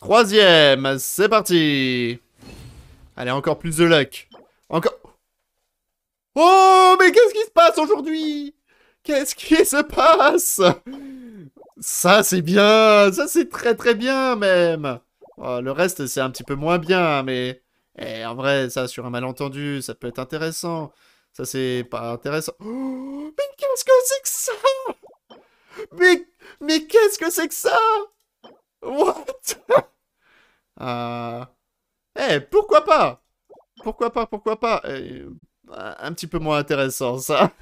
Troisième, c'est parti Allez, encore plus de luck. Encore... Oh, mais qu'est-ce qui se passe aujourd'hui Qu'est-ce qui se passe Ça, c'est bien Ça, c'est très très bien, même oh, Le reste, c'est un petit peu moins bien, mais... Eh, en vrai, ça, sur un malentendu, ça peut être intéressant. Ça, c'est pas intéressant. Oh, mais qu'est-ce que c'est que ça Mais, mais qu'est-ce que c'est que ça What euh... Eh, pourquoi pas Pourquoi pas, pourquoi pas eh, Un petit peu moins intéressant, ça.